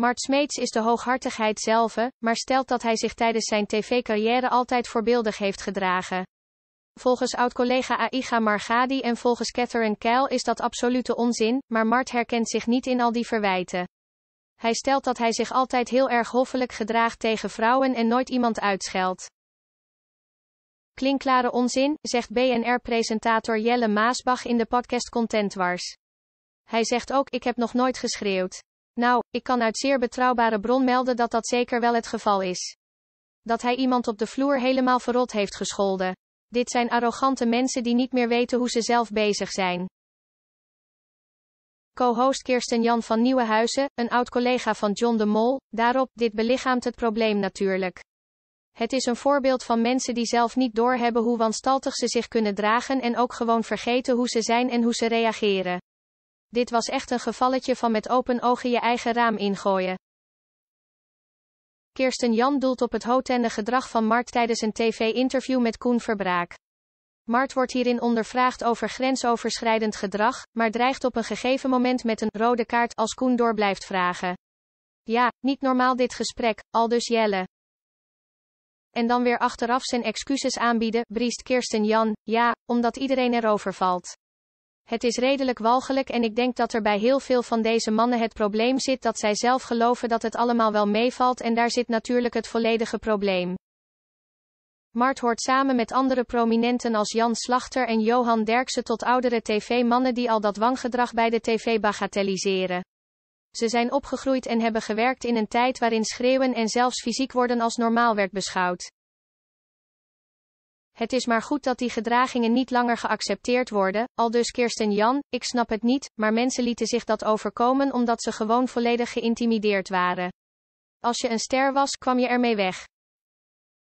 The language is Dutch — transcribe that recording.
Mart Smeets is de hooghartigheid zelf, maar stelt dat hij zich tijdens zijn tv-carrière altijd voorbeeldig heeft gedragen. Volgens oud-collega Aiga Margadi en volgens Catherine Keil is dat absolute onzin, maar Mart herkent zich niet in al die verwijten. Hij stelt dat hij zich altijd heel erg hoffelijk gedraagt tegen vrouwen en nooit iemand uitscheldt. Klinkklare onzin, zegt BNR-presentator Jelle Maasbach in de podcast Content Wars. Hij zegt ook: Ik heb nog nooit geschreeuwd. Nou, ik kan uit zeer betrouwbare bron melden dat dat zeker wel het geval is. Dat hij iemand op de vloer helemaal verrot heeft gescholden. Dit zijn arrogante mensen die niet meer weten hoe ze zelf bezig zijn. Co-host Kirsten Jan van Nieuwenhuizen, een oud-collega van John de Mol, daarop, dit belichaamt het probleem natuurlijk. Het is een voorbeeld van mensen die zelf niet doorhebben hoe wanstaltig ze zich kunnen dragen en ook gewoon vergeten hoe ze zijn en hoe ze reageren. Dit was echt een gevalletje van met open ogen je eigen raam ingooien. Kirsten Jan doelt op het hotende gedrag van Mart tijdens een tv-interview met Koen Verbraak. Mart wordt hierin ondervraagd over grensoverschrijdend gedrag, maar dreigt op een gegeven moment met een rode kaart als Koen door blijft vragen. Ja, niet normaal dit gesprek, al dus Jelle. En dan weer achteraf zijn excuses aanbieden, briest Kirsten Jan, ja, omdat iedereen erover valt. Het is redelijk walgelijk en ik denk dat er bij heel veel van deze mannen het probleem zit dat zij zelf geloven dat het allemaal wel meevalt en daar zit natuurlijk het volledige probleem. Mart hoort samen met andere prominenten als Jan Slachter en Johan Derksen tot oudere tv-mannen die al dat wangedrag bij de tv bagatelliseren. Ze zijn opgegroeid en hebben gewerkt in een tijd waarin schreeuwen en zelfs fysiek worden als normaal werd beschouwd. Het is maar goed dat die gedragingen niet langer geaccepteerd worden, Al dus Kirsten Jan, ik snap het niet, maar mensen lieten zich dat overkomen omdat ze gewoon volledig geïntimideerd waren. Als je een ster was, kwam je ermee weg.